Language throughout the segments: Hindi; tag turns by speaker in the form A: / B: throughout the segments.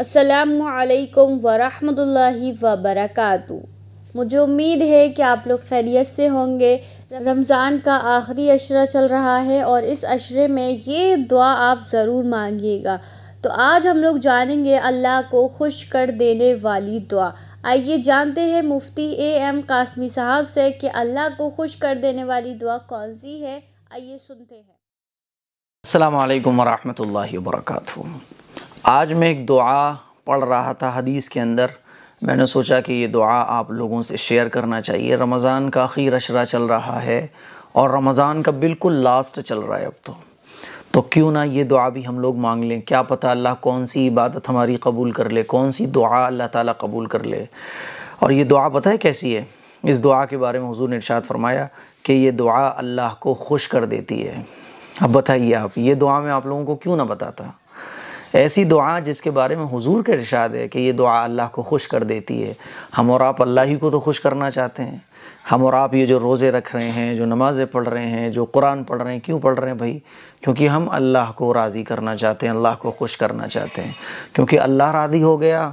A: असलकम वरम वबरक मुझे उम्मीद है कि आप लोग खैरियत से होंगे रमज़ान का आखिरी अशरा चल रहा है और इस अशरे में ये दुआ आप ज़रूर मांगिएगा तो आज हम लोग जानेंगे अल्लाह को खुश कर देने वाली दुआ आइए जानते हैं मुफ्ती ए एम कासमी साहब से कि अल्लाह को खुश कर देने वाली दुआ कौन सी है आइए सुनते हैं
B: अल्लाम वरहमल वर्का आज मैं एक दुआ पढ़ रहा था हदीस के अंदर मैंने सोचा कि ये दुआ आप लोगों से शेयर करना चाहिए रमज़ान का आखिर अशरा चल रहा है और रमज़ान का बिल्कुल लास्ट चल रहा है अब तो तो क्यों ना ये दुआ भी हम लोग मांग लें क्या पता अल्लाह कौन सी इबादत हमारी कबूल कर ले कौन सी दुआ अल्लाह ताला कबूल कर ले और ये दुआ पता है कैसी है इस दुआ के बारे में हजूर ने इर्शाद फरमाया कि ये दुआ अल्लाह को खुश कर देती है अब बताइए आप ये दुआ मैं आप लोगों को क्यों ना बताता ऐसी दुआ जिसके बारे में हुजूर के इरशाद है कि ये दुआ अल्लाह को खुश कर देती है हम और आप अल्लाह ही को तो खुश करना चाहते हैं हम और आप ये जो रोज़े रख रहे हैं जो नमाज़ें पढ़ रहे हैं जो कुरान पढ़ रहे हैं क्यों पढ़ रहे हैं भाई क्योंकि हम अल्लाह को राज़ी करना चाहते हैं अल्लाह को खुश करना चाहते हैं क्योंकि अल्लाह राज़ी हो गया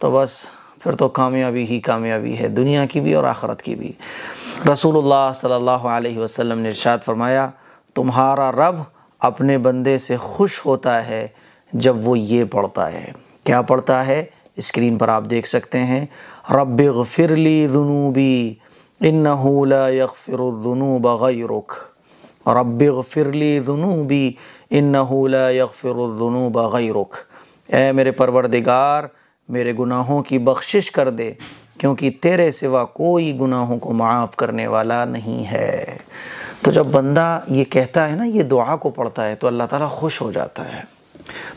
B: तो बस फिर तो कामयाबी ही कामयाबी है दुनिया की भी और आखरत की भी रसूलुल्लाह सल्लल्लाहु अलैहि वसल्लम ने इरशाद फरमाया तुम्हारा रब अपने बंदे से खुश होता है जब वो ये पढ़ता है क्या पढ़ता है स्क्रीन पर आप देख सकते हैं रब फिरली जुनूबी इन हूला यकफ़िरनूब रब गफ़िरली जुनूबी इन हूला यकफ़िरनूब ए मेरे परवरदिगार मेरे गुनाहों की बख्शिश कर दे क्योंकि तेरे सिवा कोई गुनाहों को माफ़ करने वाला नहीं है तो जब बंदा ये कहता है ना ये दुआ को पढ़ता है तो अल्लाह ताला खुश हो जाता है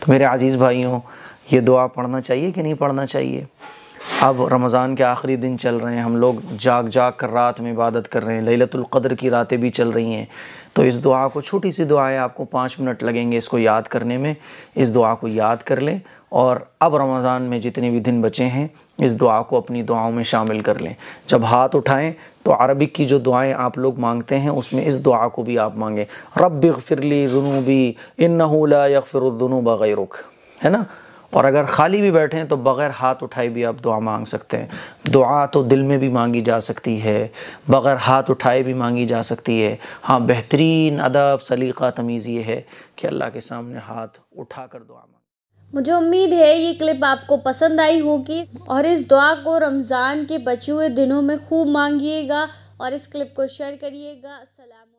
B: तो मेरे अज़ीज़ भाइयों ये दुआ पढ़ना चाहिए कि नहीं पढ़ना चाहिए अब रमज़ान के आखिरी दिन चल रहे हैं हम लोग जाग जाग कर रात में इबादत कर रहे हैं ललतुल्क़द्र की रातें भी चल रही हैं तो इस दुआ को छोटी सी दुआएँ आपको पाँच मिनट लगेंगे इसको याद करने में इस दुआ को याद कर लें और अब रमज़ान में जितने भी दिन बचे हैं इस दुआ को अपनी दुआओं में शामिल कर लें जब हाथ उठाएं तो अरबिक की जो दुआएं आप लोग मांगते हैं उसमें इस दुआ को भी आप मांगें रब गफिरली जुनूबी इन्नला यकफिरदनूबा रुख है ना और अगर खाली भी बैठे हैं तो बग़ैर हाथ उठाए भी आप दुआ मांग सकते हैं दुआ तो दिल में भी मांगी जा सकती है बग़ैर हाथ उठाए भी मांगी जा सकती है हाँ बेहतरीन अदब सलीका तमीज़ ये है कि अल्लाह के सामने हाथ उठा कर दुआ मांग
A: मुझे उम्मीद है ये क्लिप आपको पसंद आई होगी और इस दुआ को रमज़ान के बचे हुए दिनों में खूब मांगिएगा और इस क्लिप को शेयर करिएगा असलम